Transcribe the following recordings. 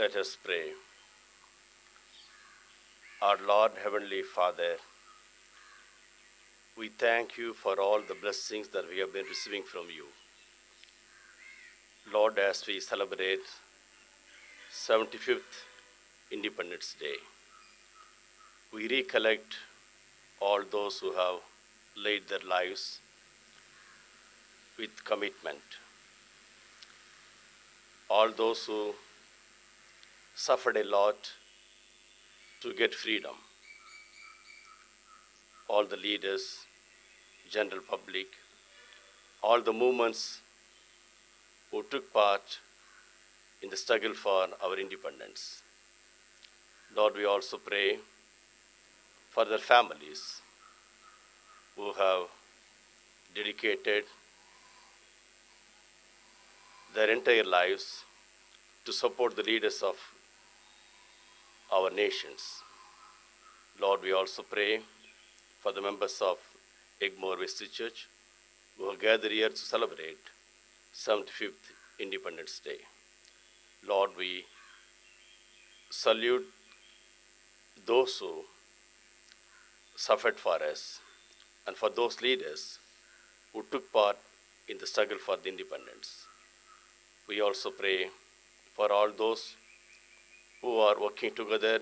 Let us pray. Our Lord Heavenly Father, we thank you for all the blessings that we have been receiving from you. Lord, as we celebrate 75th Independence Day, we recollect all those who have laid their lives with commitment, all those who suffered a lot to get freedom. All the leaders, general public, all the movements who took part in the struggle for our independence. Lord, we also pray for their families who have dedicated their entire lives to support the leaders of our nations. Lord, we also pray for the members of Egmore Vestry Church who have gathered here to celebrate 75th Independence Day. Lord, we salute those who suffered for us and for those leaders who took part in the struggle for the independence. We also pray for all those who are working together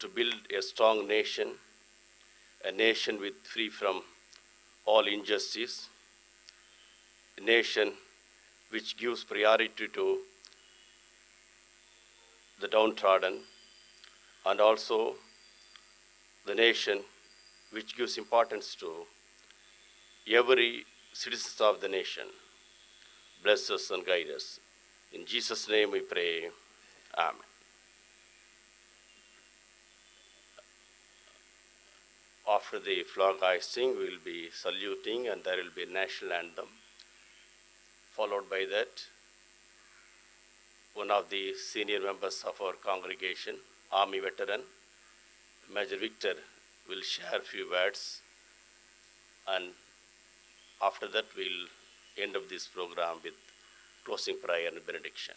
to build a strong nation, a nation with free from all injustice, a nation which gives priority to the downtrodden, and also the nation which gives importance to every citizen of the nation. Bless us and guide us. In Jesus' name we pray. Amen. after the flag hoisting, we will be saluting and there will be national anthem. Followed by that, one of the senior members of our congregation, Army veteran, Major Victor, will share a few words. And after that, we'll end of this program with closing prayer and benediction.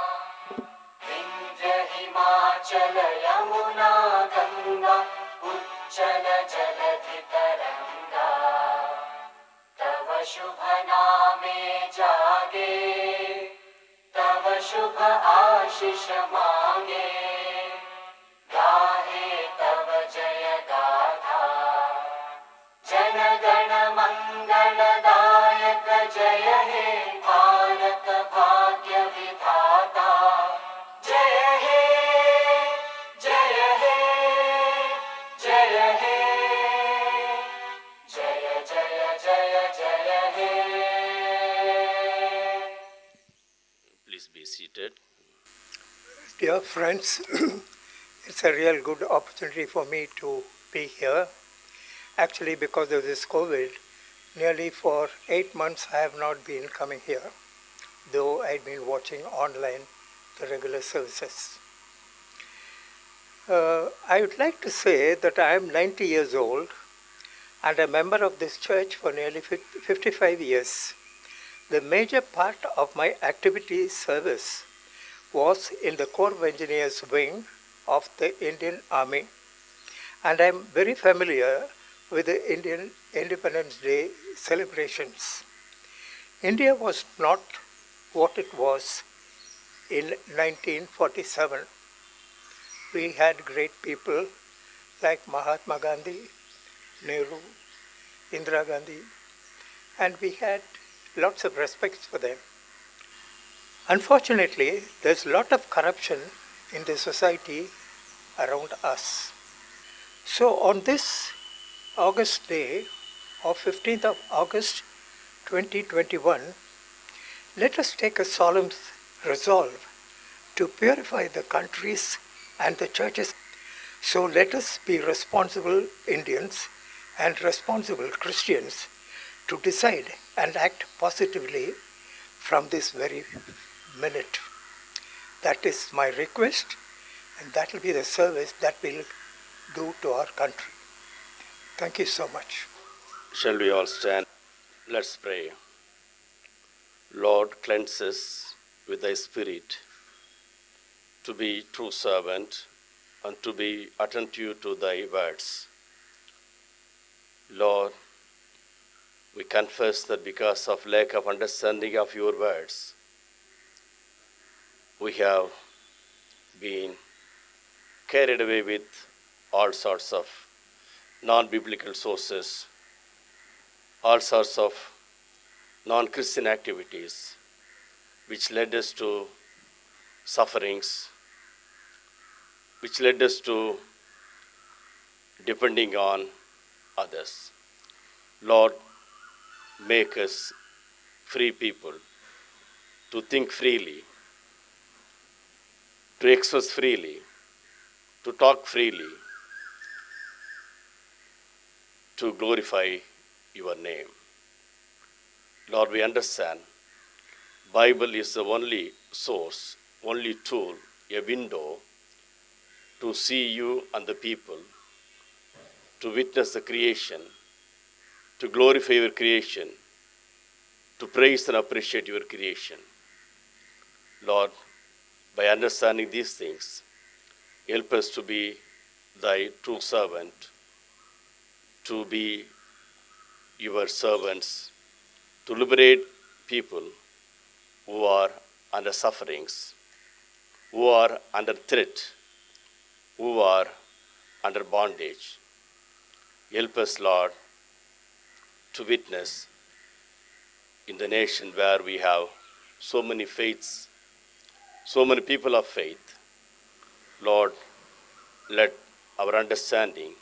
चल यमुना गङ्गा उच्चल जलतितरङ्गा तव शुभनामे नामे जागे तव शुभ मागे Dear friends, it's a real good opportunity for me to be here. Actually, because of this COVID, nearly for eight months I have not been coming here, though I've been watching online the regular services. Uh, I would like to say that I am 90 years old and a member of this church for nearly 55 years. The major part of my activity is service was in the Corps of Engineers wing of the Indian Army. And I'm very familiar with the Indian Independence Day celebrations. India was not what it was in 1947. We had great people like Mahatma Gandhi, Nehru, Indira Gandhi, and we had lots of respect for them. Unfortunately, there's a lot of corruption in the society around us. So on this August day of 15th of August 2021, let us take a solemn resolve to purify the countries and the churches. So let us be responsible Indians and responsible Christians to decide and act positively from this very minute. That is my request, and that will be the service that we'll do to our country. Thank you so much. Shall we all stand? Let's pray. Lord, cleanse us with thy Spirit to be true servant and to be attentive to thy words. Lord, we confess that because of lack of understanding of your words, we have been carried away with all sorts of non biblical sources, all sorts of non Christian activities, which led us to sufferings, which led us to depending on others. Lord, make us free people to think freely to express freely, to talk freely, to glorify your name. Lord, we understand Bible is the only source, only tool, a window to see you and the people, to witness the creation, to glorify your creation, to praise and appreciate your creation. Lord, by understanding these things, help us to be thy true servant, to be your servants, to liberate people who are under sufferings, who are under threat, who are under bondage. Help us, Lord, to witness in the nation where we have so many faiths so many people of faith. Lord, let our understanding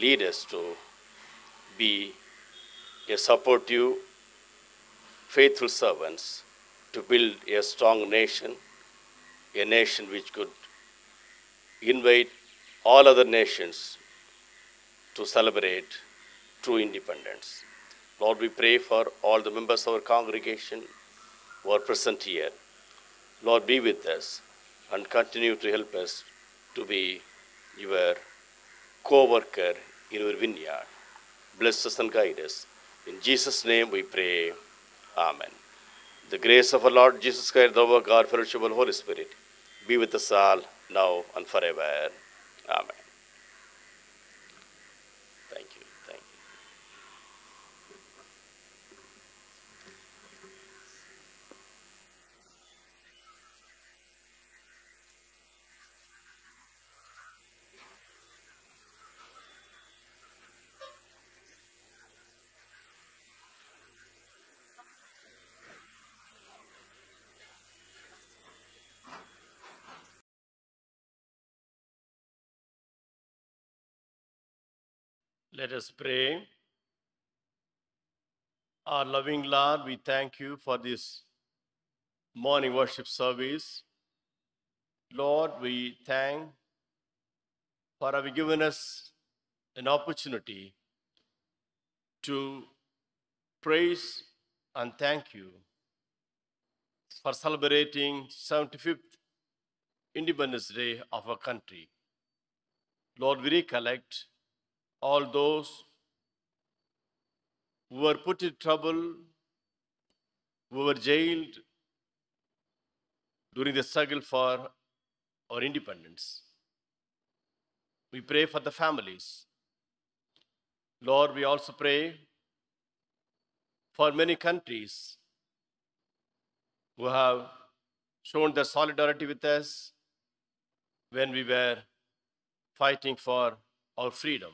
lead us to be a supportive, faithful servants to build a strong nation, a nation which could invite all other nations to celebrate true independence. Lord, we pray for all the members of our congregation who are present here. Lord, be with us and continue to help us to be your co worker in your vineyard. Bless us and guide us. In Jesus' name we pray. Amen. The grace of our Lord Jesus Christ, the God, fellowship of the Holy Spirit, be with us all now and forever. Amen. Let us pray. Our loving Lord, we thank you for this morning worship service. Lord, we thank for having given us an opportunity to praise and thank you for celebrating 75th Independence Day of our country. Lord, we recollect all those who were put in trouble, who were jailed during the struggle for our independence. We pray for the families. Lord, we also pray for many countries who have shown their solidarity with us when we were fighting for our freedom.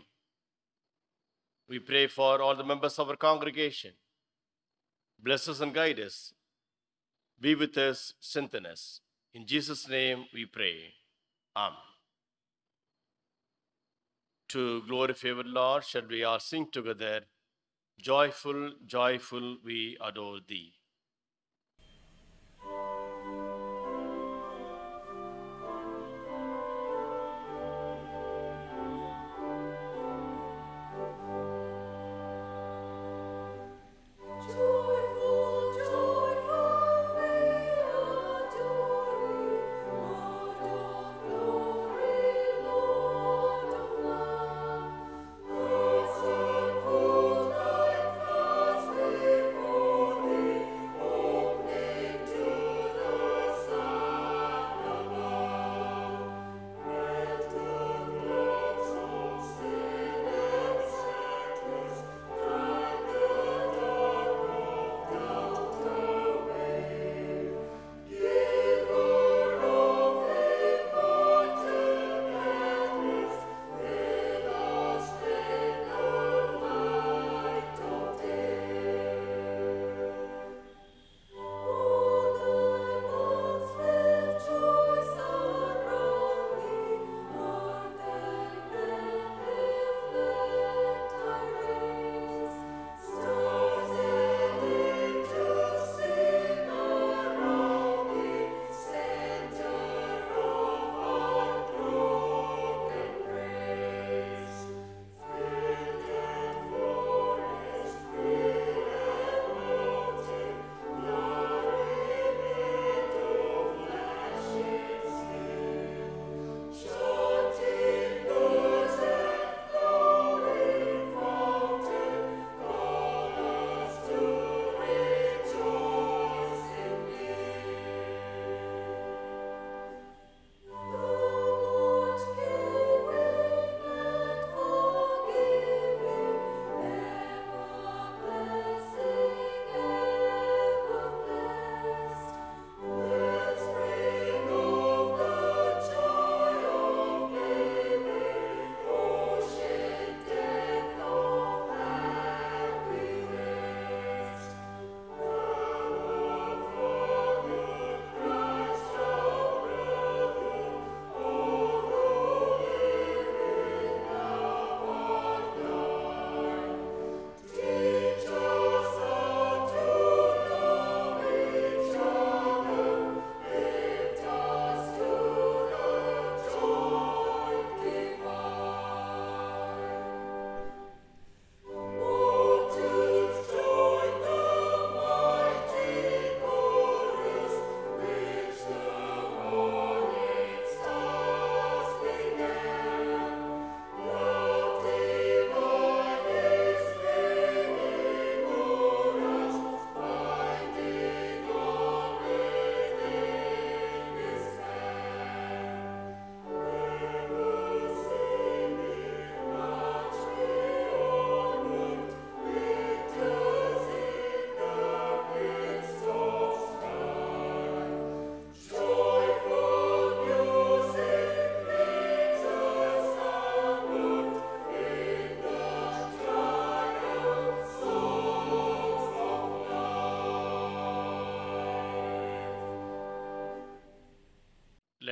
We pray for all the members of our congregation. Bless us and guide us. Be with us, strengthen us. In Jesus' name we pray. Amen. To glorify our Lord, shall we all sing together, Joyful, joyful, we adore thee.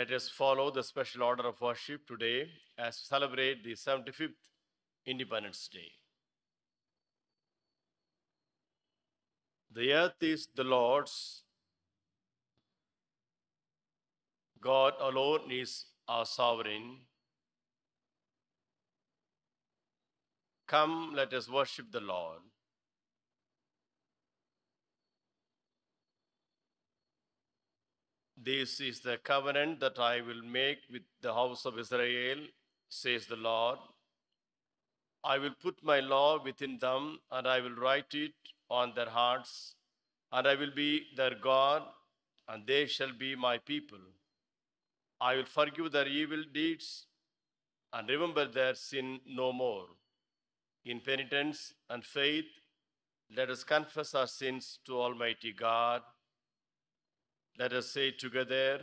Let us follow the special order of worship today as we celebrate the 75th Independence Day. The earth is the Lord's. God alone is our sovereign. Come, let us worship the Lord. This is the covenant that I will make with the house of Israel, says the Lord. I will put my law within them, and I will write it on their hearts, and I will be their God, and they shall be my people. I will forgive their evil deeds and remember their sin no more. In penitence and faith, let us confess our sins to Almighty God let us say together,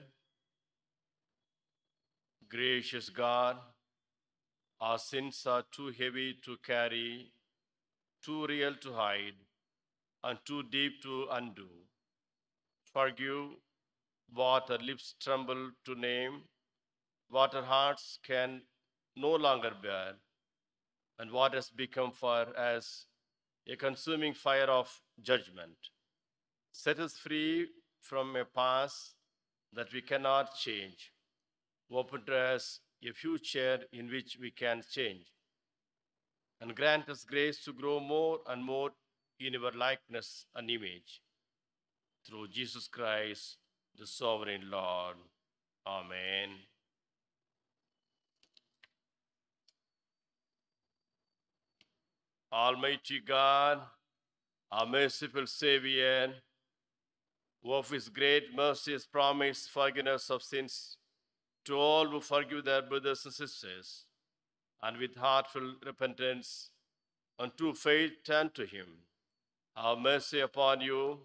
Gracious God, our sins are too heavy to carry, too real to hide, and too deep to undo. Forgive what our lips tremble to name, what our hearts can no longer bear, and what has become for us a consuming fire of judgment. Set us free from a past that we cannot change, open to us a future in which we can change, and grant us grace to grow more and more in your likeness and image. Through Jesus Christ, the sovereign Lord. Amen. Almighty God, our merciful Savior, who of his great mercy has promised forgiveness of sins to all who forgive their brothers and sisters, and with heartfelt repentance and true faith turn to him. Have mercy upon you,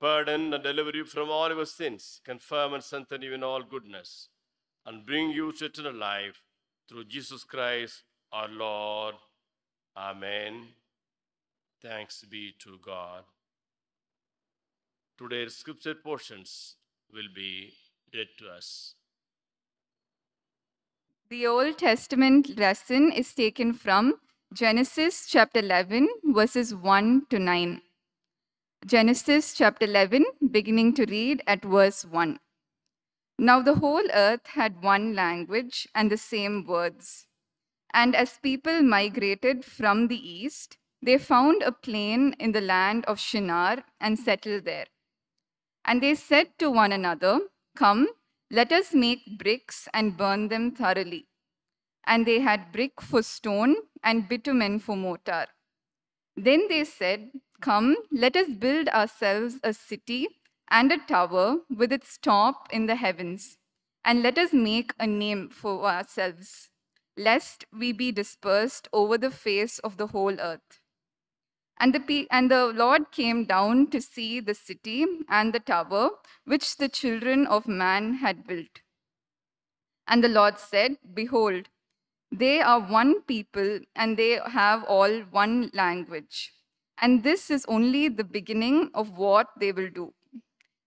pardon and deliver you from all your sins, confirm and strengthen you in all goodness, and bring you to eternal life through Jesus Christ our Lord. Amen. Thanks be to God. Today's scripture portions will be read to us. The Old Testament lesson is taken from Genesis chapter 11, verses 1 to 9. Genesis chapter 11, beginning to read at verse 1. Now the whole earth had one language and the same words. And as people migrated from the east, they found a plain in the land of Shinar and settled there. And they said to one another, Come, let us make bricks and burn them thoroughly. And they had brick for stone and bitumen for mortar. Then they said, Come, let us build ourselves a city and a tower with its top in the heavens, and let us make a name for ourselves, lest we be dispersed over the face of the whole earth. And the, and the Lord came down to see the city and the tower which the children of man had built. And the Lord said, Behold, they are one people and they have all one language. And this is only the beginning of what they will do.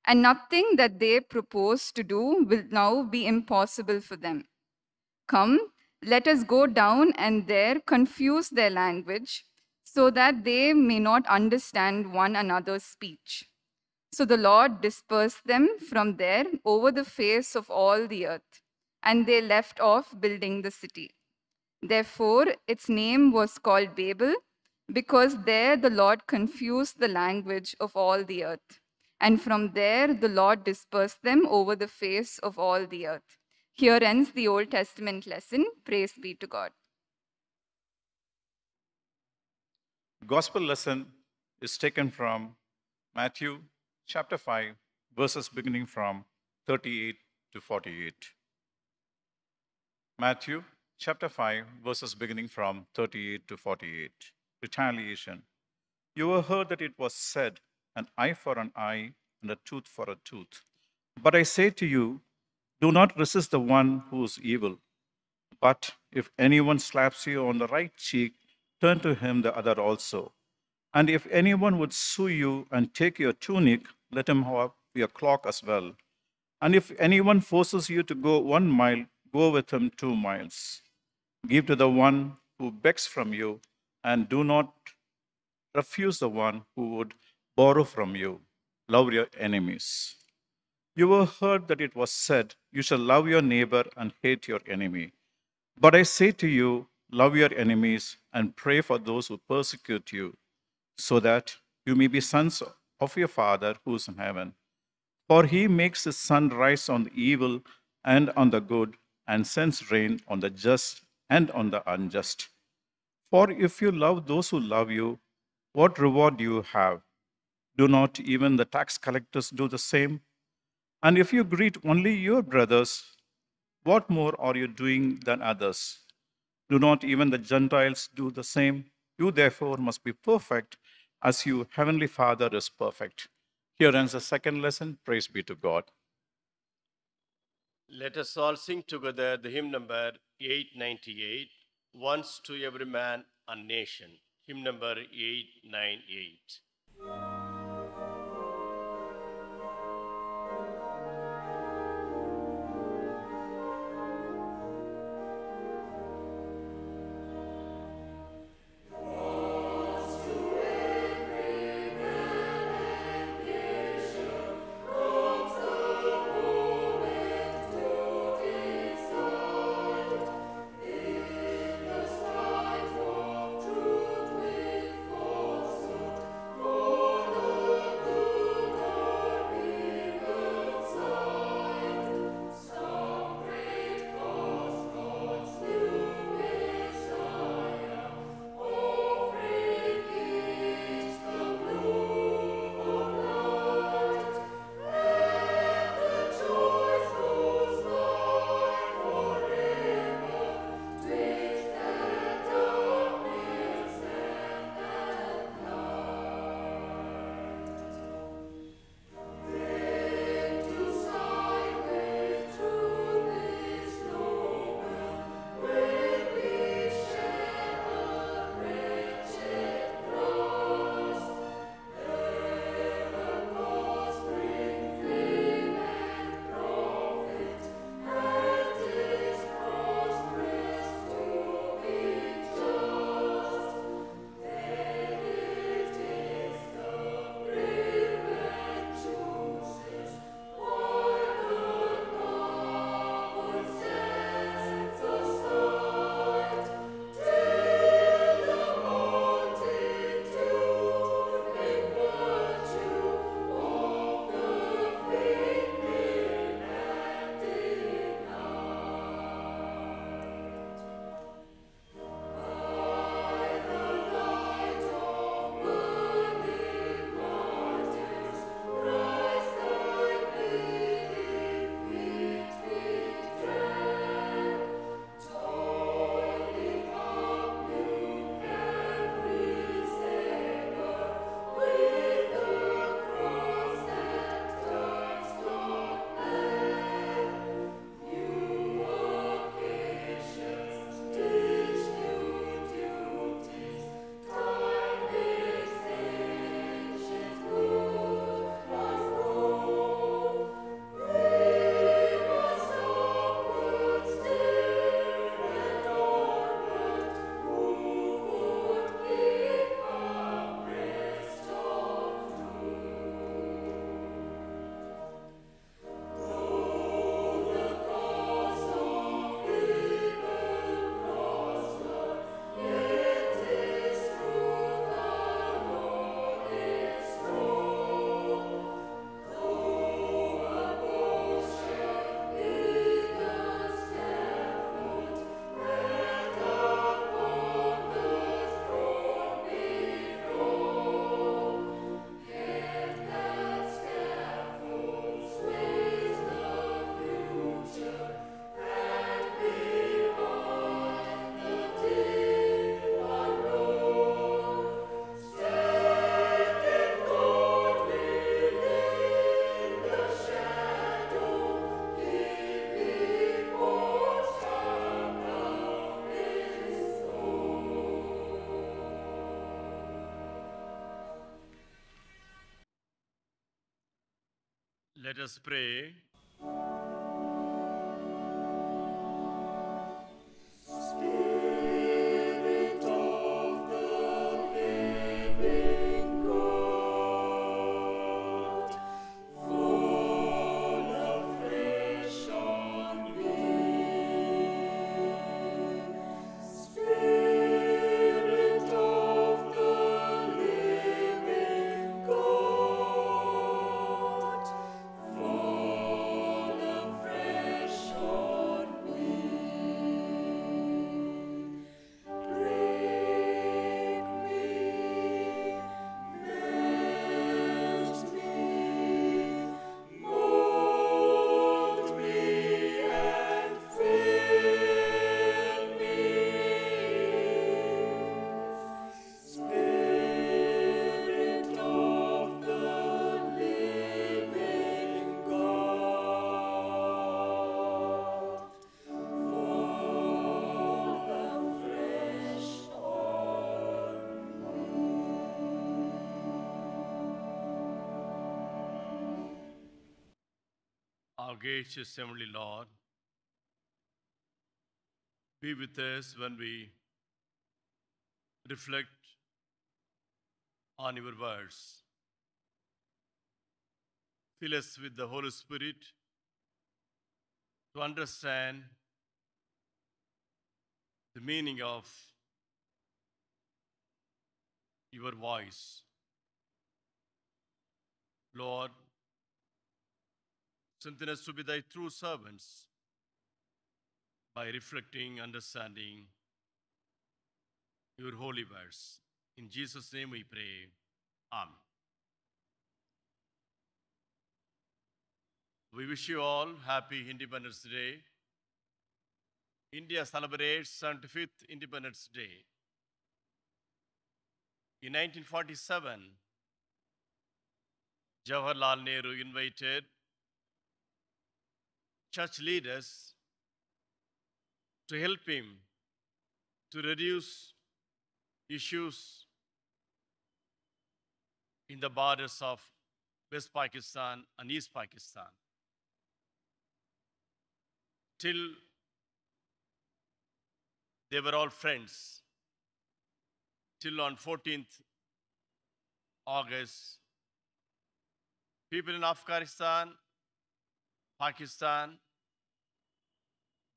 And nothing that they propose to do will now be impossible for them. Come, let us go down and there confuse their language so that they may not understand one another's speech. So the Lord dispersed them from there over the face of all the earth, and they left off building the city. Therefore, its name was called Babel, because there the Lord confused the language of all the earth. And from there the Lord dispersed them over the face of all the earth. Here ends the Old Testament lesson. Praise be to God. gospel lesson is taken from Matthew chapter 5, verses beginning from 38 to 48. Matthew chapter 5, verses beginning from 38 to 48. Retaliation. You have heard that it was said, an eye for an eye and a tooth for a tooth. But I say to you, do not resist the one who is evil. But if anyone slaps you on the right cheek, turn to him the other also. And if anyone would sue you and take your tunic, let him have your cloak as well. And if anyone forces you to go one mile, go with him two miles. Give to the one who begs from you, and do not refuse the one who would borrow from you. Love your enemies. You have heard that it was said, You shall love your neighbor and hate your enemy. But I say to you, love your enemies and pray for those who persecute you, so that you may be sons of your Father who is in heaven. For he makes his sun rise on the evil and on the good, and sends rain on the just and on the unjust. For if you love those who love you, what reward do you have? Do not even the tax collectors do the same? And if you greet only your brothers, what more are you doing than others? Do not even the Gentiles do the same? You therefore must be perfect as your heavenly Father is perfect. Here ends the second lesson. Praise be to God. Let us all sing together the hymn number 898 Once to Every Man a Nation. Hymn number 898. Let us pray. gracious Assembly, Lord. Be with us when we reflect on your words. Fill us with the Holy Spirit to understand the meaning of your voice. Lord, Strengthen us to be thy true servants by reflecting, understanding your holy words. In Jesus' name we pray. Amen. We wish you all happy Independence Day. India celebrates 75th Independence Day. In 1947, Jawaharlal Nehru invited church leaders to help him to reduce issues in the borders of West Pakistan and East Pakistan. Till they were all friends, till on 14th August, people in Afghanistan, Pakistan,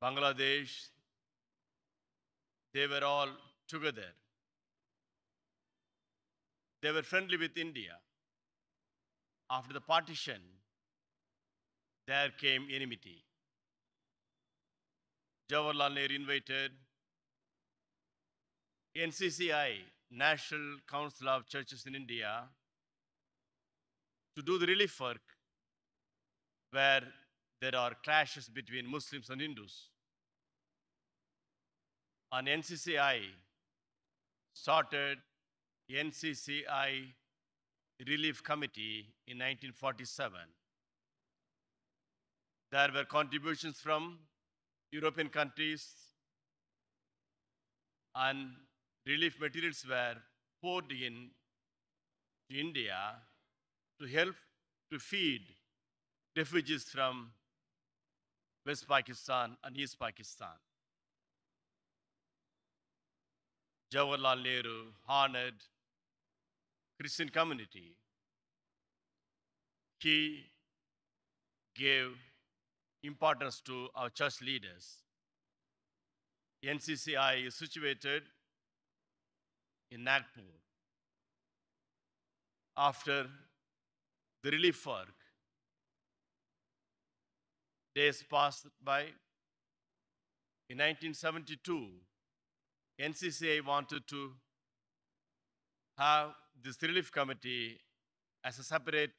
Bangladesh, they were all together. They were friendly with India. After the partition, there came enmity. Jawaharlal Nehru invited NCCI, National Council of Churches in India, to do the relief work where there are clashes between Muslims and Hindus. And NCCI started NCCI Relief Committee in 1947. There were contributions from European countries and relief materials were poured in to India to help to feed refugees from West Pakistan and East Pakistan. Jawaharlal Nehru honored Christian community. He gave importance to our church leaders. NCCI is situated in Nagpur. After the relief work, Days passed by. In 1972, NCCA wanted to have this relief committee as a separate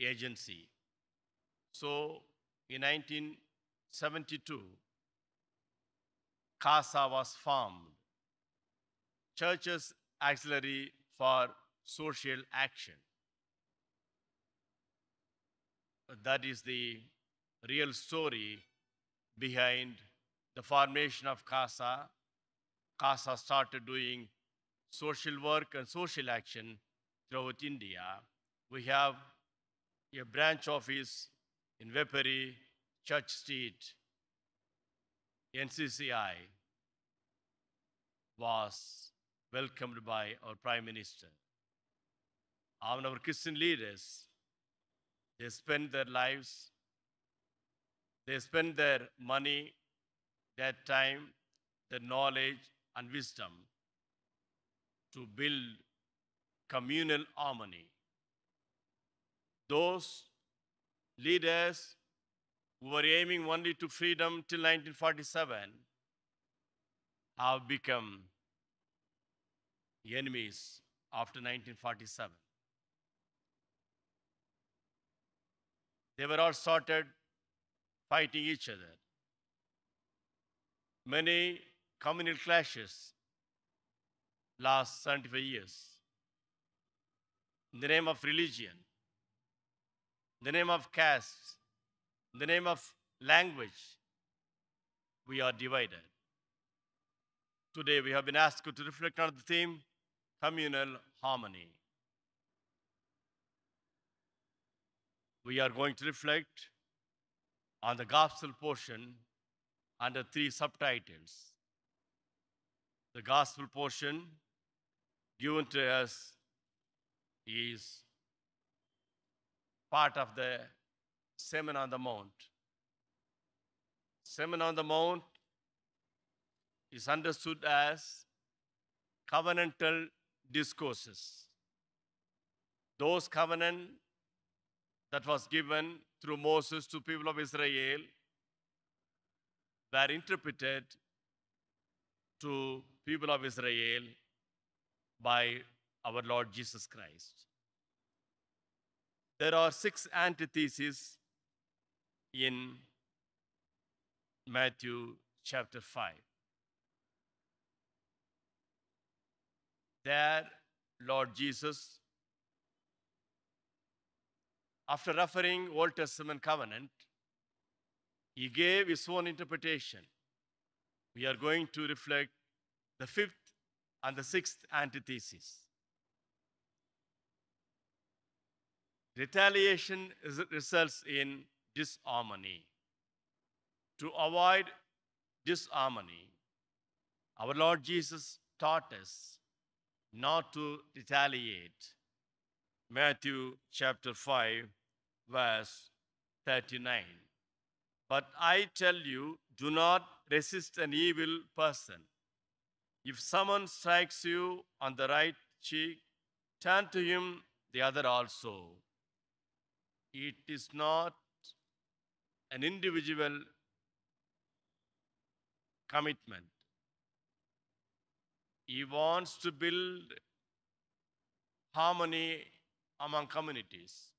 agency. So in 1972, CASA was formed, Church's Auxiliary for Social Action. That is the real story behind the formation of CASA. CASA started doing social work and social action throughout India. We have a branch office in Vepari, Church Street. NCCI was welcomed by our Prime Minister. our Christian leaders, they spent their lives they spend their money, their time, their knowledge, and wisdom to build communal harmony. Those leaders who were aiming only to freedom till 1947 have become enemies after 1947. They were all sorted fighting each other. Many communal clashes last 75 years in the name of religion, in the name of caste, in the name of language, we are divided. Today we have been asked to reflect on the theme communal harmony. We are going to reflect on the gospel portion under three subtitles. The gospel portion given to us is part of the Sermon on the Mount. Sermon on the Mount is understood as covenantal discourses. Those covenant that was given through Moses to people of Israel were interpreted to people of Israel by our Lord Jesus Christ. There are six antitheses in Matthew chapter 5. There, Lord Jesus after referring Old Testament covenant, he gave his own interpretation. We are going to reflect the fifth and the sixth antithesis. Retaliation results in disharmony. To avoid disharmony, our Lord Jesus taught us not to retaliate Matthew chapter 5, verse 39. But I tell you, do not resist an evil person. If someone strikes you on the right cheek, turn to him the other also. It is not an individual commitment. He wants to build harmony among communities.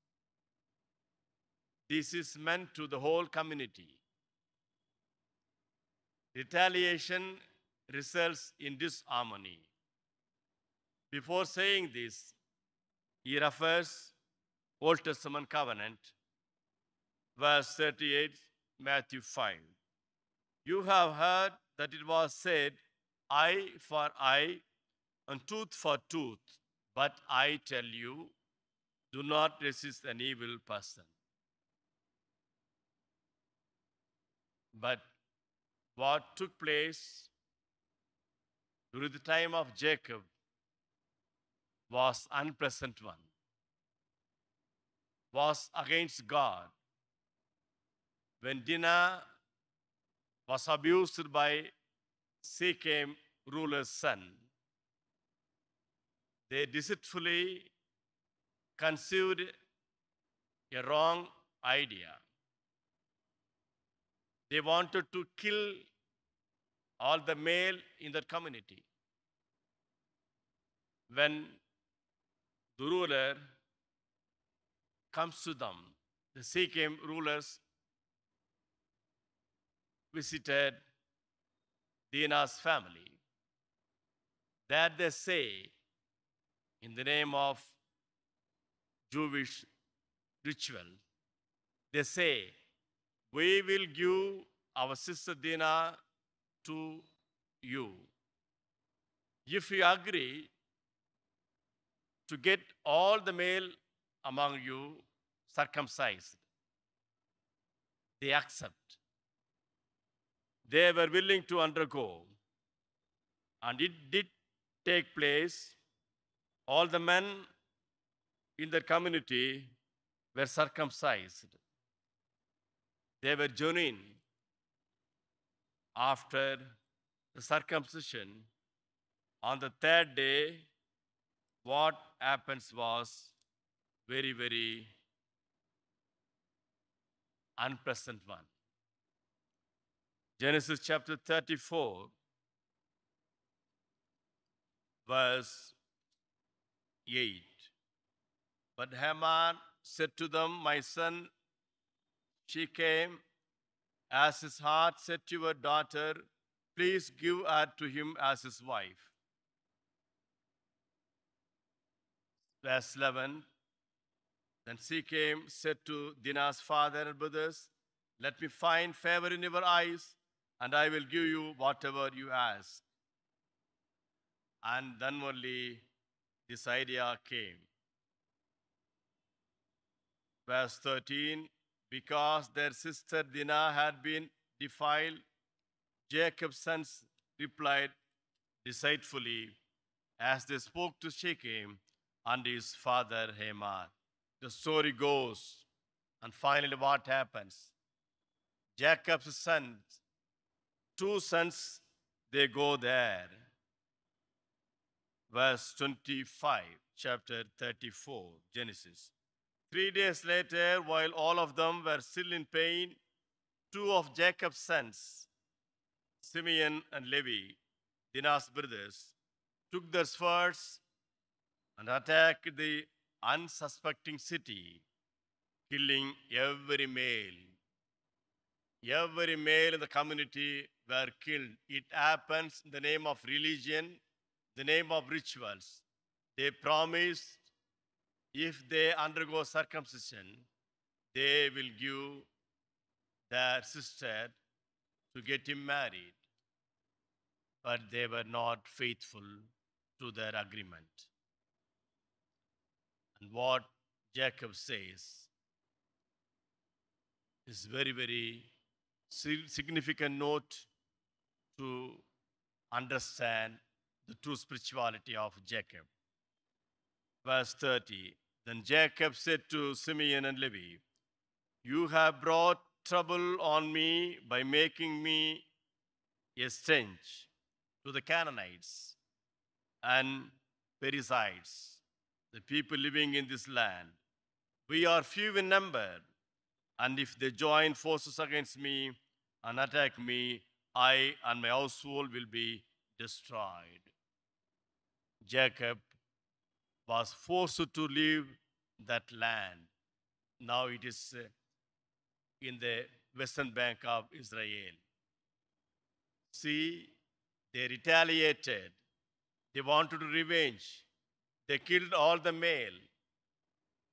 This is meant to the whole community. Retaliation results in disharmony. Before saying this, he refers Old Testament covenant, verse 38, Matthew 5. You have heard that it was said, eye for eye and tooth for tooth, but I tell you, do not resist an evil person. But what took place during the time of Jacob was unpleasant one was against God. When Dinah was abused by Shechem ruler's son, they deceitfully conceived a wrong idea. They wanted to kill all the male in the community. When the ruler comes to them, the Sikkim rulers visited Dina's family. That they say, in the name of Jewish ritual. They say, We will give our sister Dina to you. If you agree to get all the male among you circumcised, they accept. They were willing to undergo. And it did take place. All the men in that community were circumcised. They were genuine after the circumcision. On the third day, what happens was very, very unpleasant one. Genesis chapter 34, verse 8. But Haman said to them, My son, she came as his heart said to her daughter, Please give her to him as his wife. Verse 11 Then she came, said to Dinah's father and brothers, Let me find favor in your eyes, and I will give you whatever you ask. And then only this idea came. Verse 13 Because their sister Dinah had been defiled, Jacob's sons replied deceitfully as they spoke to Shechem and his father Hamor. The story goes, and finally, what happens? Jacob's sons, two sons, they go there. Verse 25, chapter 34, Genesis. Three days later, while all of them were still in pain, two of Jacob's sons, Simeon and Levi, Dinah's brothers, took their swords and attacked the unsuspecting city, killing every male. Every male in the community were killed. It happens in the name of religion, the name of rituals. They promise if they undergo circumcision, they will give their sister to get him married. But they were not faithful to their agreement. And what Jacob says is very, very significant note to understand the true spirituality of Jacob. Verse 30 then Jacob said to Simeon and Levi, You have brought trouble on me by making me a stench to the Canaanites and Perizzites, the people living in this land. We are few in number, and if they join forces against me and attack me, I and my household will be destroyed. Jacob was forced to leave that land. Now it is uh, in the western bank of Israel. See, they retaliated. They wanted revenge. They killed all the male,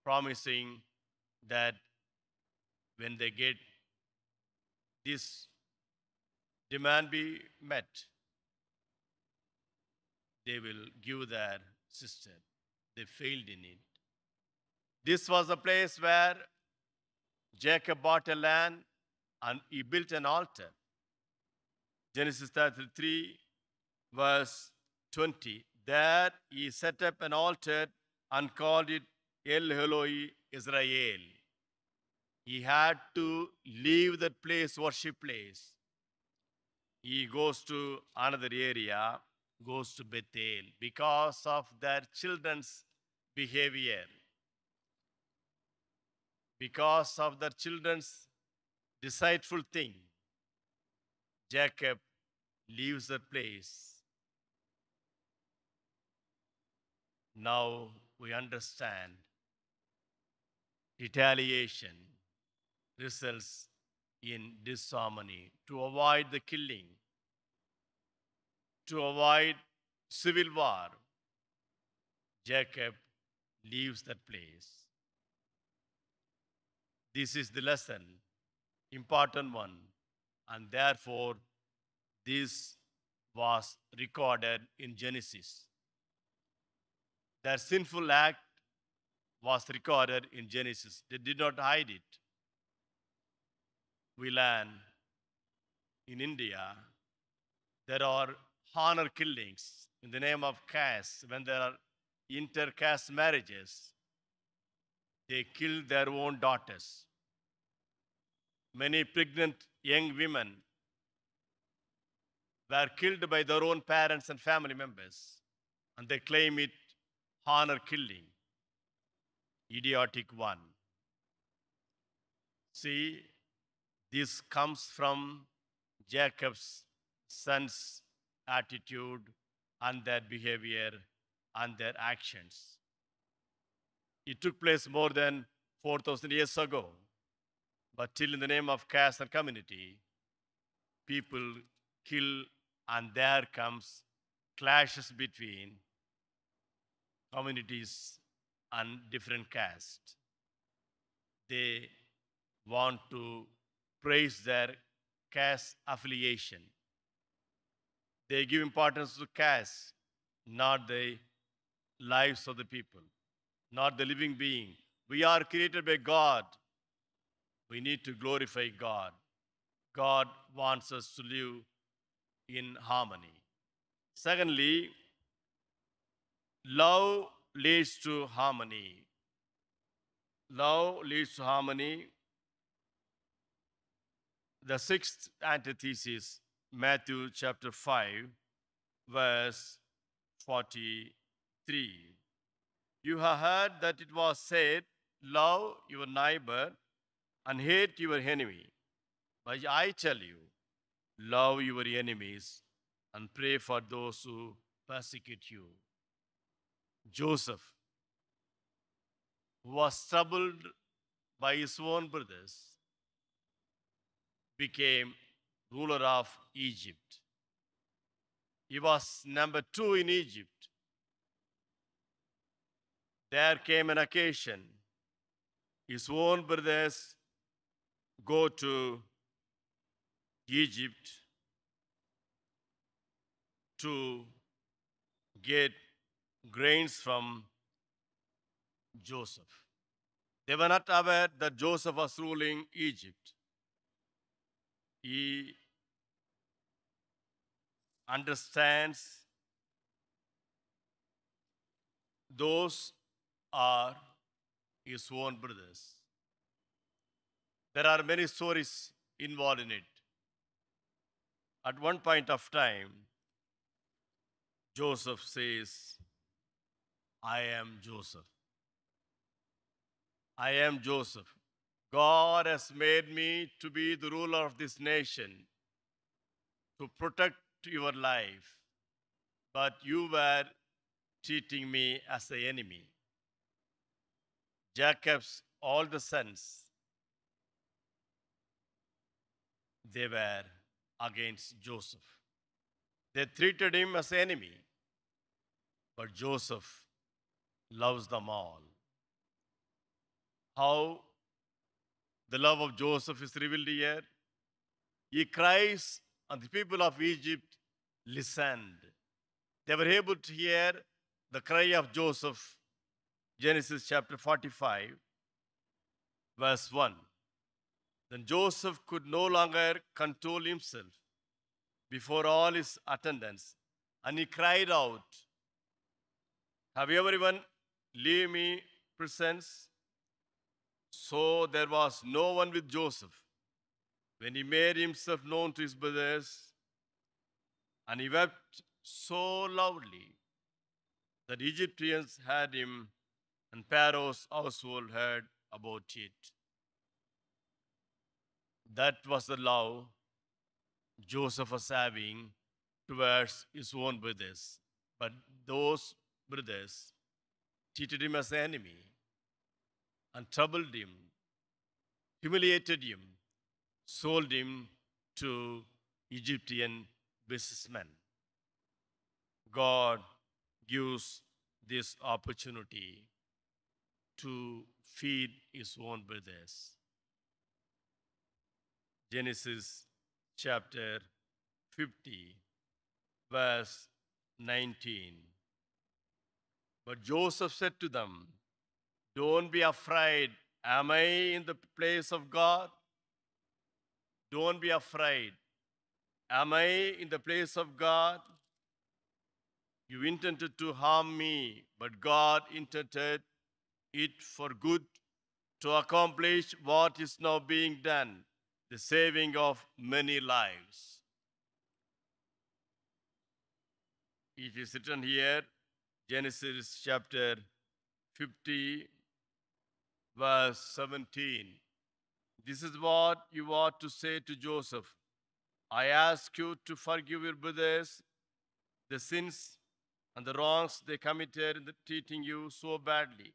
promising that when they get this demand be met, they will give their sister. They failed in it. This was a place where Jacob bought a land and he built an altar. Genesis 33, verse 20. There he set up an altar and called it El Holoi Israel. He had to leave that place, worship place. He goes to another area goes to Bethel because of their children's behavior. Because of their children's deceitful thing, Jacob leaves the place. Now we understand retaliation results in disharmony. To avoid the killing, to avoid civil war, Jacob leaves that place. This is the lesson, important one, and therefore this was recorded in Genesis. Their sinful act was recorded in Genesis. They did not hide it. We learn in India there are honor killings in the name of caste, when there are intercaste marriages, they kill their own daughters. Many pregnant young women were killed by their own parents and family members, and they claim it honor killing. Idiotic one. See, this comes from Jacob's sons attitude and their behavior and their actions. It took place more than 4,000 years ago, but still in the name of caste and community, people kill and there comes clashes between communities and different castes. They want to praise their caste affiliation they give importance to cash, not the lives of the people, not the living being. We are created by God. We need to glorify God. God wants us to live in harmony. Secondly, love leads to harmony. Love leads to harmony. The sixth antithesis Matthew chapter 5, verse 43. You have heard that it was said, Love your neighbor and hate your enemy. But I tell you, love your enemies and pray for those who persecute you. Joseph was troubled by his own brothers, became ruler of Egypt. He was number two in Egypt. There came an occasion. His own brothers go to Egypt to get grains from Joseph. They were not aware that Joseph was ruling Egypt. He understands those are his own brothers. There are many stories involved in it. At one point of time, Joseph says, I am Joseph. I am Joseph. God has made me to be the ruler of this nation, to protect to your life, but you were treating me as an enemy. Jacob's all the sons, they were against Joseph. They treated him as enemy, but Joseph loves them all. How the love of Joseph is revealed here. He cries and the people of Egypt listened. They were able to hear the cry of Joseph, Genesis chapter 45, verse 1. Then Joseph could no longer control himself before all his attendants, and he cried out, Have you everyone leave me presence? So there was no one with Joseph when he made himself known to his brothers, and he wept so loudly that Egyptians heard him, and Pharaoh's household heard about it. That was the love Joseph was having towards his own brothers. But those brothers treated him as an enemy and troubled him, humiliated him, sold him to Egyptian businessmen. God gives this opportunity to feed his own brothers. Genesis chapter 50, verse 19. But Joseph said to them, Don't be afraid. Am I in the place of God? Don't be afraid. Am I in the place of God? You intended to harm me, but God intended it for good to accomplish what is now being done, the saving of many lives. It is written here, Genesis chapter 50, verse 17. This is what you ought to say to Joseph. I ask you to forgive your brothers the sins and the wrongs they committed in the treating you so badly.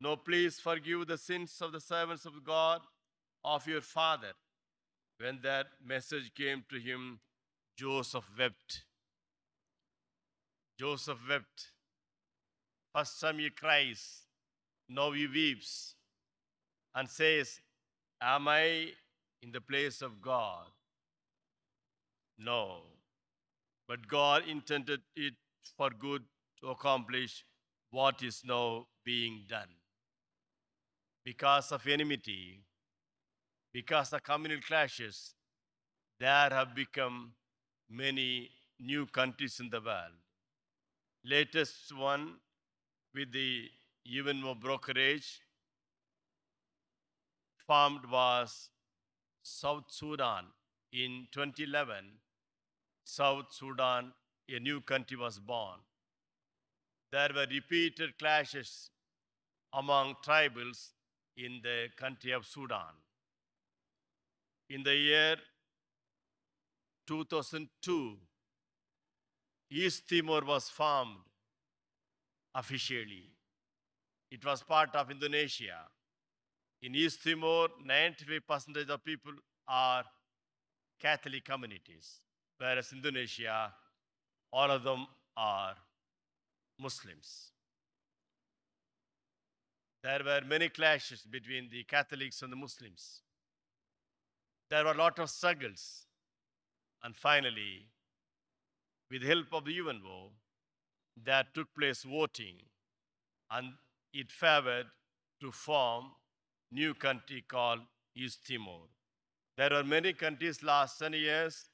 No, please forgive the sins of the servants of God, of your father. When that message came to him, Joseph wept. Joseph wept. First time he cries, now he weeps and says, Am I in the place of God? No. But God intended it for good to accomplish what is now being done. Because of enmity, because of communal clashes, there have become many new countries in the world. Latest one with the even more brokerage formed was South Sudan in 2011. South Sudan, a new country was born. There were repeated clashes among tribals in the country of Sudan. In the year 2002, East Timor was formed officially. It was part of Indonesia. In East Timor, 95% of people are Catholic communities, whereas Indonesia, all of them are Muslims. There were many clashes between the Catholics and the Muslims. There were a lot of struggles. And finally, with the help of the UNO, there took place voting, and it favored to form new country called East Timor. There are many countries last 10 years.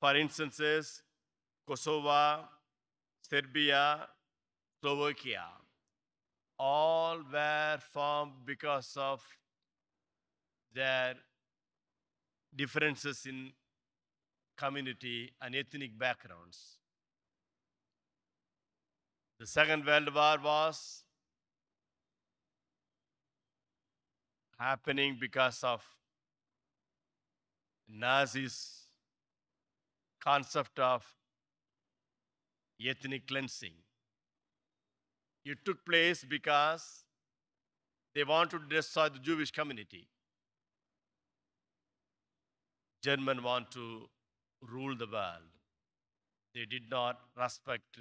For instances, Kosovo, Serbia, Slovakia, all were formed because of their differences in community and ethnic backgrounds. The Second World War was happening because of Nazis' concept of ethnic cleansing. It took place because they wanted to destroy the Jewish community. German want to rule the world. They did not respect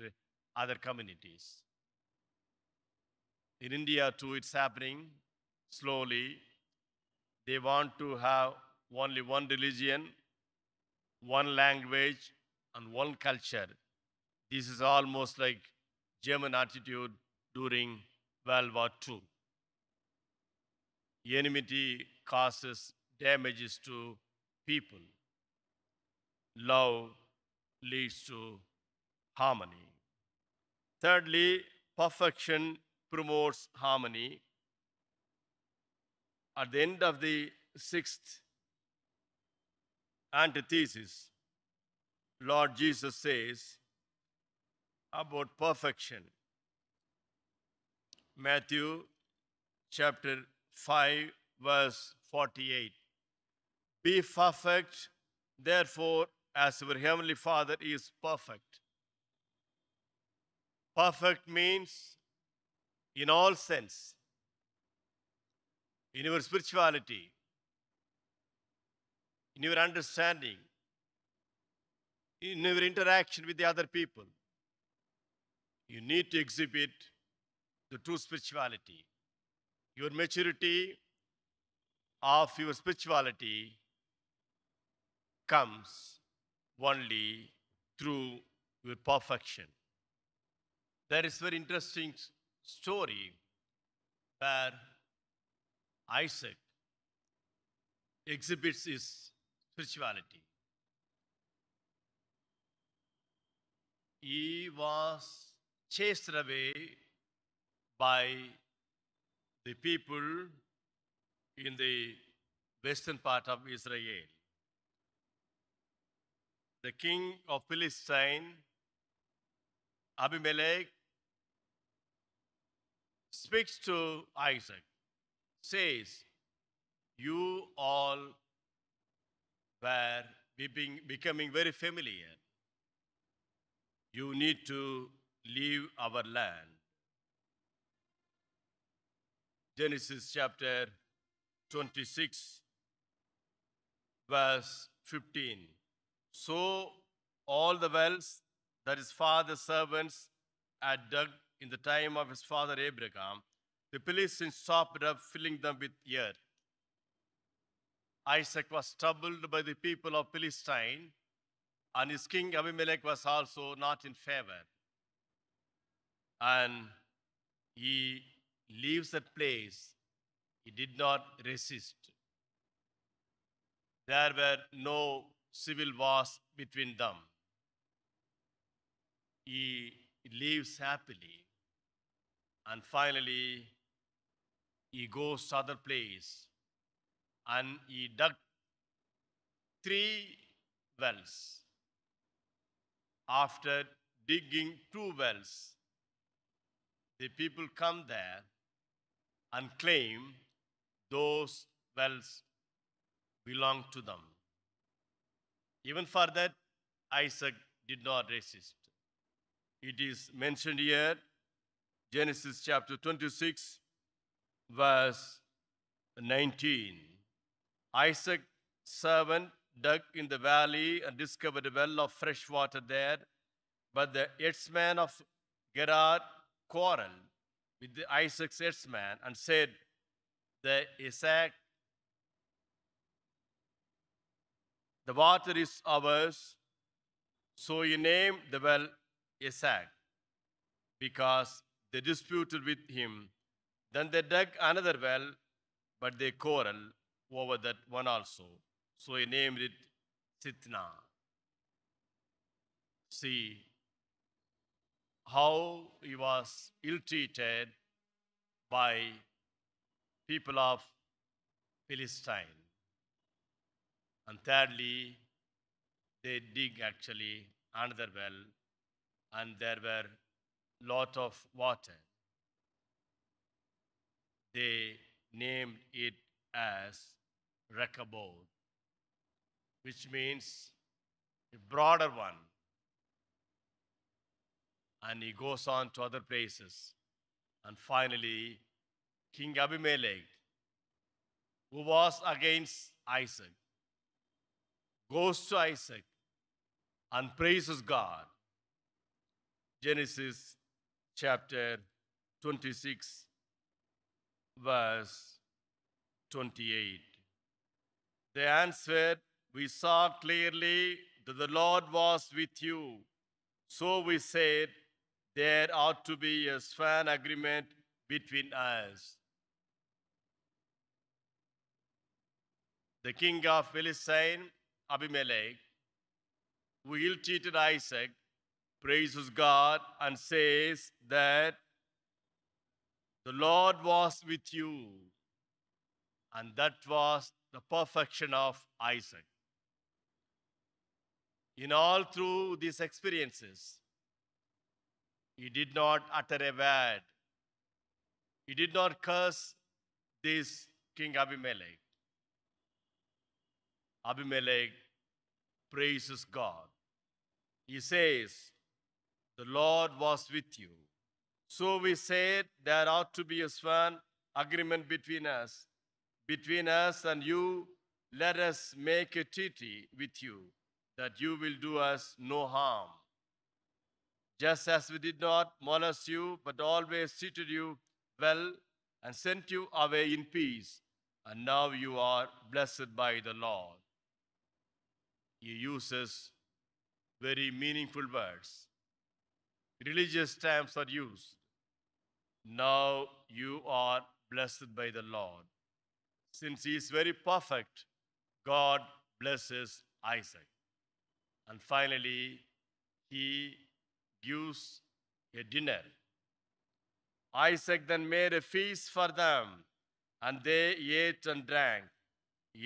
other communities. In India, too, it's happening slowly they want to have only one religion, one language, and one culture. This is almost like German attitude during World War II. Enmity causes damages to people. Love leads to harmony. Thirdly, perfection promotes harmony at the end of the sixth antithesis, Lord Jesus says about perfection. Matthew chapter 5, verse 48. Be perfect, therefore, as your heavenly Father is perfect. Perfect means in all sense in your spirituality, in your understanding, in your interaction with the other people. You need to exhibit the true spirituality. Your maturity of your spirituality comes only through your perfection. There is very interesting story where Isaac exhibits his spirituality. He was chased away by the people in the western part of Israel. The king of Philistine, Abimelech, speaks to Isaac says, You all were being, becoming very familiar. You need to leave our land. Genesis chapter 26, verse 15. So all the wells that his father's servants had dug in the time of his father Abraham the police stopped up, filling them with air. Isaac was troubled by the people of Philistine, and his king Abimelech was also not in favor. And he leaves that place. He did not resist. There were no civil wars between them. He lives happily. And finally, he goes to other place and he dug three wells. After digging two wells, the people come there and claim those wells belong to them. Even for that, Isaac did not resist. It is mentioned here, Genesis chapter 26, verse 19 Isaac's servant dug in the valley and discovered a well of fresh water there, but the headsman of Gerar quarreled with the Isaac's headsman and said, The Isaac, the water is ours. So he named the well Isaac because they disputed with him then they dug another well, but they quarreled over that one also. So he named it Sitna. See how he was ill treated by people of Philistine. And thirdly, they dig actually another well, and there were lot of water they named it as Rechaboth, which means a broader one. And he goes on to other places. And finally, King Abimelech, who was against Isaac, goes to Isaac and praises God. Genesis chapter 26, verse 28. They answered, We saw clearly that the Lord was with you. So we said, There ought to be a sworn agreement between us. The king of Philistine, Abimelech, who ill treated Isaac, praises God and says that the Lord was with you. And that was the perfection of Isaac. In all through these experiences, he did not utter a word. He did not curse this King Abimelech. Abimelech praises God. He says, The Lord was with you so we said there ought to be a sworn agreement between us. Between us and you, let us make a treaty with you that you will do us no harm. Just as we did not molest you, but always treated you well and sent you away in peace, and now you are blessed by the Lord. He uses very meaningful words. Religious terms are used. Now you are blessed by the Lord. Since he is very perfect, God blesses Isaac. And finally, he gives a dinner. Isaac then made a feast for them, and they ate and drank.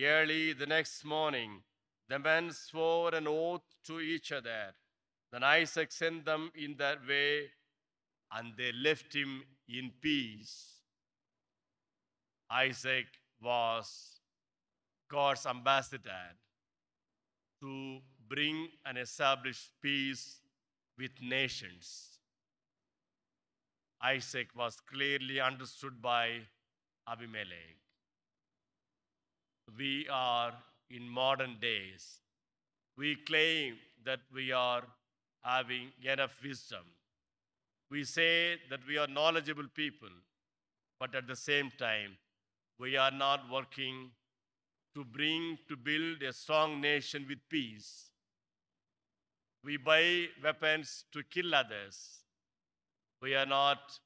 Early the next morning, the men swore an oath to each other. Then Isaac sent them in their way, and they left him in peace. Isaac was God's ambassador to bring and establish peace with nations. Isaac was clearly understood by Abimelech. We are in modern days. We claim that we are having enough wisdom we say that we are knowledgeable people, but at the same time, we are not working to bring, to build a strong nation with peace. We buy weapons to kill others. We are not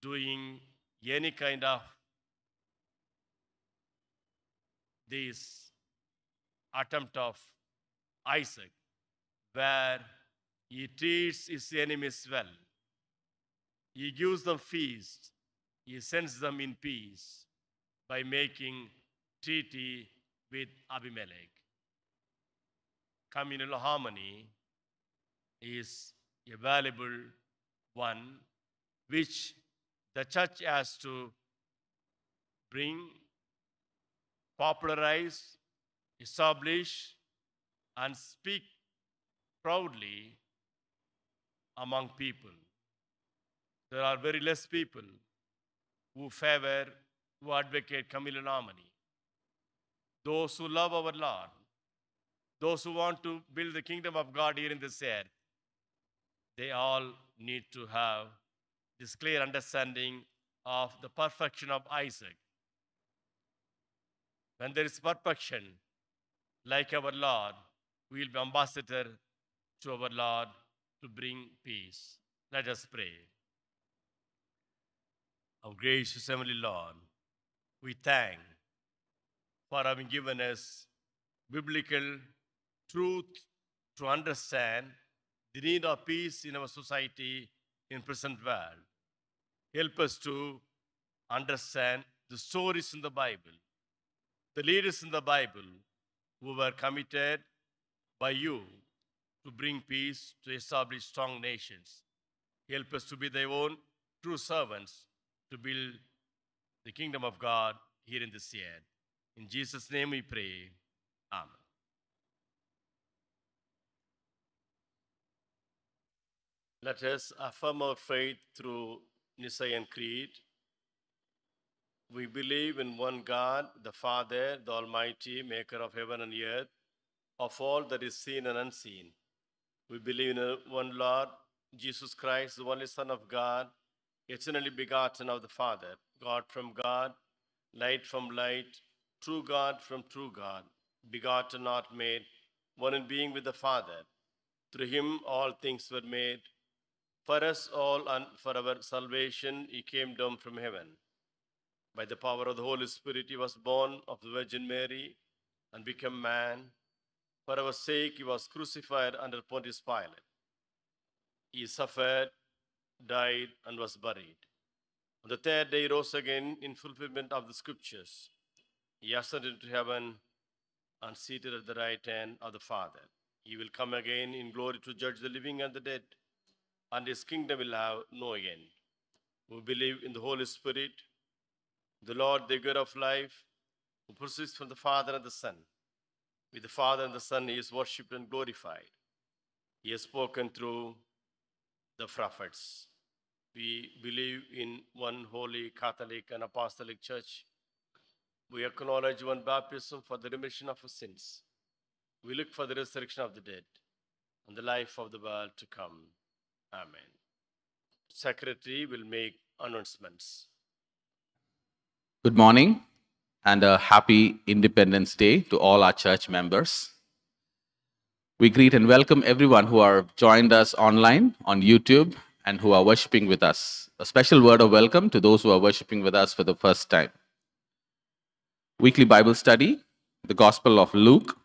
doing any kind of this attempt of Isaac, where he treats his enemies well. He gives them feasts. He sends them in peace by making treaty with Abimelech. Communal harmony is a valuable one which the church has to bring, popularize, establish, and speak proudly among people. There are very less people who favor, who advocate communal harmony. Those who love our Lord, those who want to build the kingdom of God here in this earth, they all need to have this clear understanding of the perfection of Isaac. When there is perfection, like our Lord, we will be ambassador to our Lord to bring peace. Let us pray. Our gracious Heavenly Lord, we thank for having given us biblical truth to understand the need of peace in our society in present world. Help us to understand the stories in the Bible, the leaders in the Bible who were committed by you to bring peace, to establish strong nations. Help us to be thy own true servants to build the kingdom of God here in this year. In Jesus' name we pray. Amen. Let us affirm our faith through Nisayan Creed. We believe in one God, the Father, the Almighty, maker of heaven and earth, of all that is seen and unseen. We believe in one Lord, Jesus Christ, the only Son of God, eternally begotten of the Father, God from God, light from light, true God from true God, begotten, not made, one in being with the Father. Through him all things were made. For us all and for our salvation, he came down from heaven. By the power of the Holy Spirit, he was born of the Virgin Mary and became man for our sake, he was crucified under Pontius Pilate. He suffered, died, and was buried. On the third day, he rose again in fulfillment of the scriptures. He ascended to heaven and seated at the right hand of the Father. He will come again in glory to judge the living and the dead, and his kingdom will have no end. We believe in the Holy Spirit, the Lord, the giver of life, who proceeds from the Father and the Son with the Father and the Son, he is worshipped and glorified. He has spoken through the prophets. We believe in one holy Catholic and Apostolic Church. We acknowledge one baptism for the remission of our sins. We look for the resurrection of the dead and the life of the world to come. Amen. Secretary will make announcements. Good morning and a happy Independence Day to all our church members. We greet and welcome everyone who are joined us online on YouTube and who are worshiping with us. A special word of welcome to those who are worshiping with us for the first time. Weekly Bible study, the Gospel of Luke.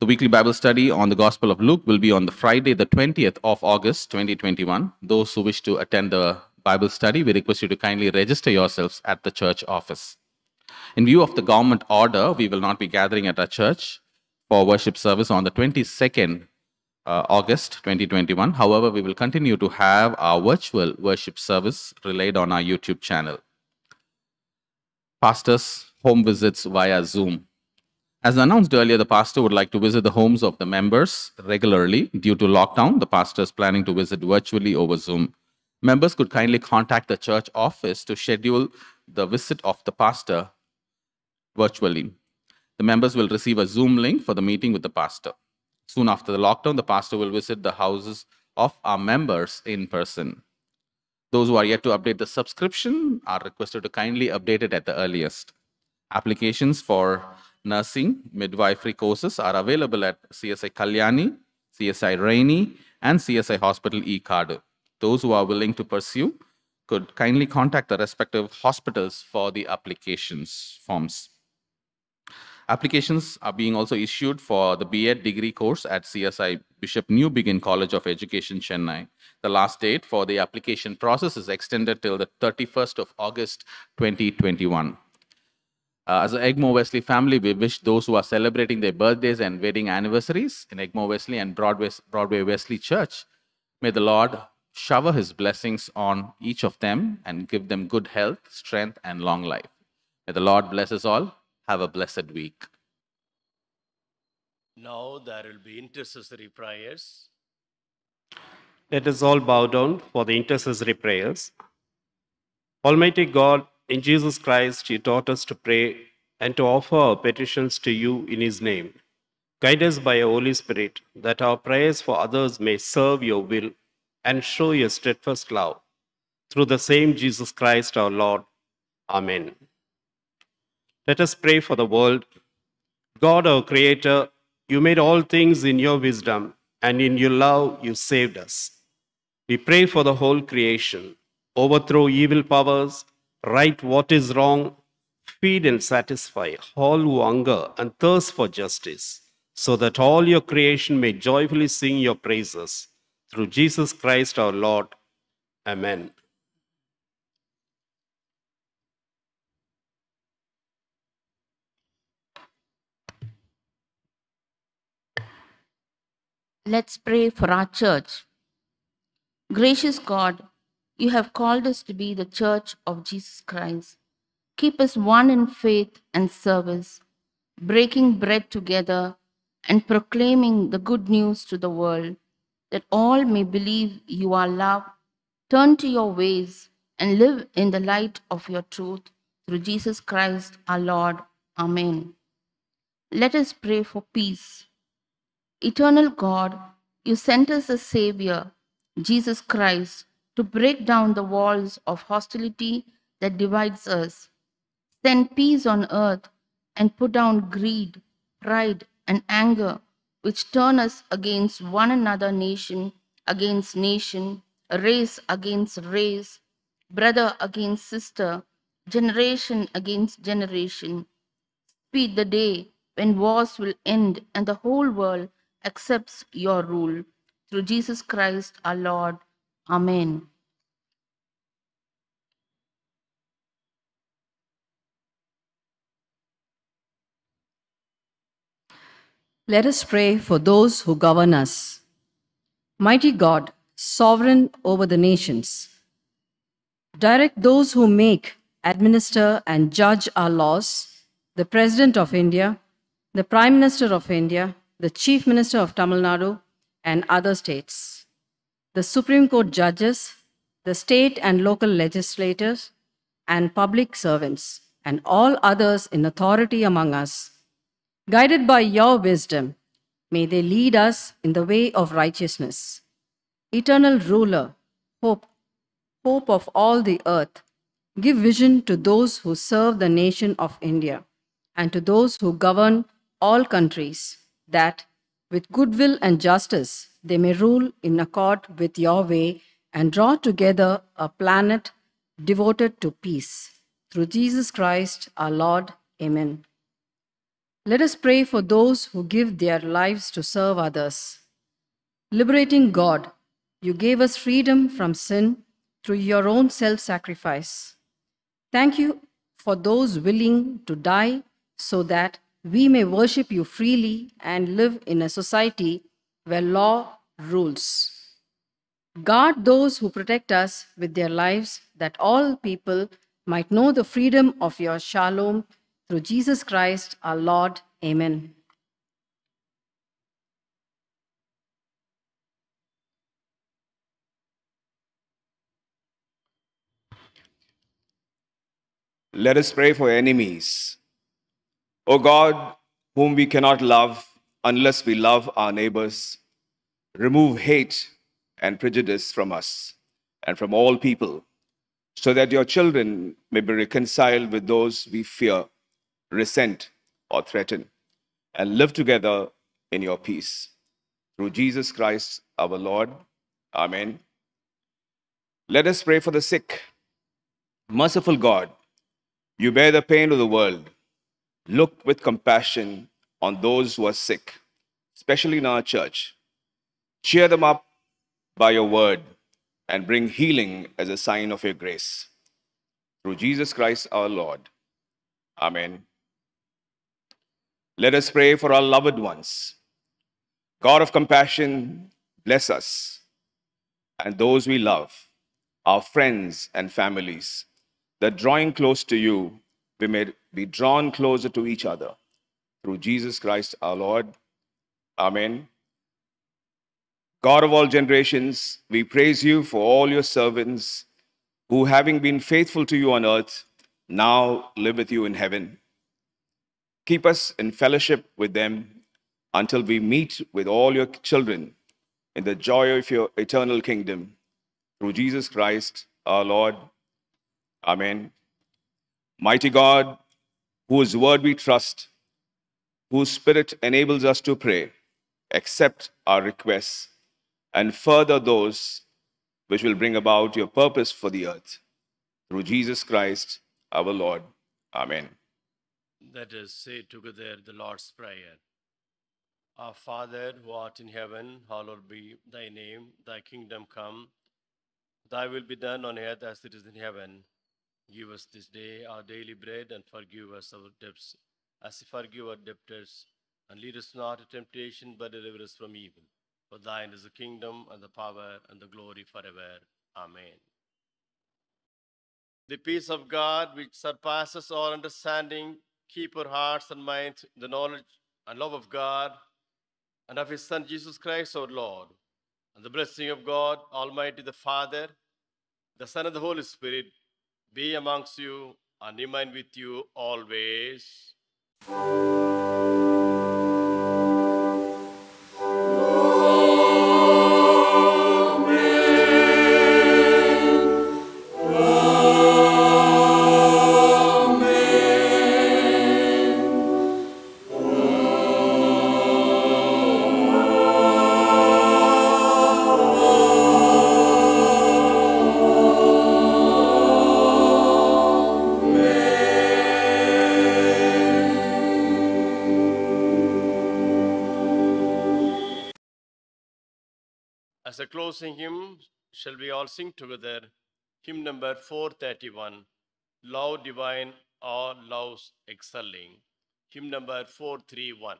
The weekly Bible study on the Gospel of Luke will be on the Friday, the 20th of August, 2021. Those who wish to attend the Bible study, we request you to kindly register yourselves at the church office. In view of the government order, we will not be gathering at our church for worship service on the 22nd uh, August 2021. However, we will continue to have our virtual worship service relayed on our YouTube channel. Pastors' home visits via Zoom. As announced earlier, the pastor would like to visit the homes of the members regularly. Due to lockdown, the pastor is planning to visit virtually over Zoom. Members could kindly contact the church office to schedule the visit of the pastor virtually. The members will receive a Zoom link for the meeting with the pastor. Soon after the lockdown, the pastor will visit the houses of our members in person. Those who are yet to update the subscription are requested to kindly update it at the earliest. Applications for nursing midwifery courses are available at CSI Kalyani, CSI Rainey, and CSI Hospital e-card. Those who are willing to pursue could kindly contact the respective hospitals for the applications forms. Applications are being also issued for the B.Ed degree course at CSI Bishop Newbegin College of Education, Chennai. The last date for the application process is extended till the 31st of August 2021. Uh, as an Egmo Wesley family, we wish those who are celebrating their birthdays and wedding anniversaries in Egmo Wesley and Broadway, Broadway Wesley Church, may the Lord shower his blessings on each of them and give them good health, strength, and long life. May the Lord bless us all have a blessed week. Now there will be intercessory prayers. Let us all bow down for the intercessory prayers. Almighty God, in Jesus Christ, you taught us to pray and to offer our petitions to you in his name. Guide us by your Holy Spirit that our prayers for others may serve your will and show your steadfast love. Through the same Jesus Christ our Lord. Amen. Let us pray for the world. God, our Creator, you made all things in your wisdom, and in your love, you saved us. We pray for the whole creation. Overthrow evil powers, right what is wrong, feed and satisfy all who hunger and thirst for justice, so that all your creation may joyfully sing your praises. Through Jesus Christ our Lord. Amen. Let's pray for our church. Gracious God, you have called us to be the church of Jesus Christ. Keep us one in faith and service, breaking bread together and proclaiming the good news to the world, that all may believe you are love, turn to your ways, and live in the light of your truth through Jesus Christ our Lord. Amen. Let us pray for peace. Eternal God, you sent us a Savior, Jesus Christ, to break down the walls of hostility that divides us. Send peace on earth and put down greed, pride, and anger, which turn us against one another, nation against nation, race against race, brother against sister, generation against generation. Speed the day when wars will end and the whole world accepts your rule. Through Jesus Christ our Lord. Amen. Let us pray for those who govern us. Mighty God, sovereign over the nations, direct those who make, administer, and judge our laws the President of India, the Prime Minister of India, the Chief Minister of Tamil Nadu, and other states, the Supreme Court judges, the state and local legislators, and public servants, and all others in authority among us. Guided by your wisdom, may they lead us in the way of righteousness. Eternal ruler, hope, hope of all the earth, give vision to those who serve the nation of India and to those who govern all countries that with goodwill and justice they may rule in accord with your way and draw together a planet devoted to peace. Through Jesus Christ our Lord. Amen. Let us pray for those who give their lives to serve others. Liberating God, you gave us freedom from sin through your own self sacrifice. Thank you for those willing to die so that we may worship you freely and live in a society where law rules. Guard those who protect us with their lives, that all people might know the freedom of your shalom through Jesus Christ our Lord. Amen. Let us pray for enemies. O God, whom we cannot love unless we love our neighbors, remove hate and prejudice from us and from all people, so that your children may be reconciled with those we fear, resent, or threaten, and live together in your peace. Through Jesus Christ our Lord. Amen. Let us pray for the sick. Merciful God, you bear the pain of the world Look with compassion on those who are sick, especially in our church. Cheer them up by your word and bring healing as a sign of your grace. Through Jesus Christ our Lord. Amen. Let us pray for our loved ones. God of compassion, bless us and those we love, our friends and families, that drawing close to you, we may be drawn closer to each other through Jesus Christ our Lord. Amen. God of all generations, we praise you for all your servants who, having been faithful to you on earth, now live with you in heaven. Keep us in fellowship with them until we meet with all your children in the joy of your eternal kingdom. Through Jesus Christ our Lord. Amen. Mighty God, whose word we trust, whose spirit enables us to pray, accept our requests, and further those which will bring about your purpose for the earth. Through Jesus Christ our Lord. Amen. Let us say together the Lord's Prayer. Our Father, who art in heaven, hallowed be thy name, thy kingdom come, thy will be done on earth as it is in heaven. Give us this day our daily bread, and forgive us our debts, as we forgive our debtors. And lead us not into temptation, but deliver us from evil. For thine is the kingdom, and the power, and the glory forever. Amen. The peace of God, which surpasses all understanding, keep our hearts and minds in the knowledge and love of God, and of His Son Jesus Christ, our Lord. And the blessing of God, Almighty the Father, the Son, and the Holy Spirit be amongst you and remain with you always. closing hymn, shall we all sing together hymn number 431, Love Divine or Love's Excelling. Hymn number 431.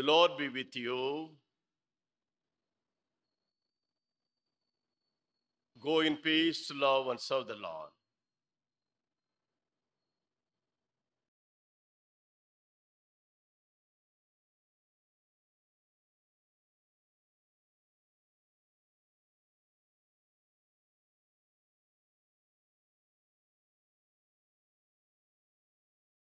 The Lord be with you. Go in peace, love, and serve the Lord.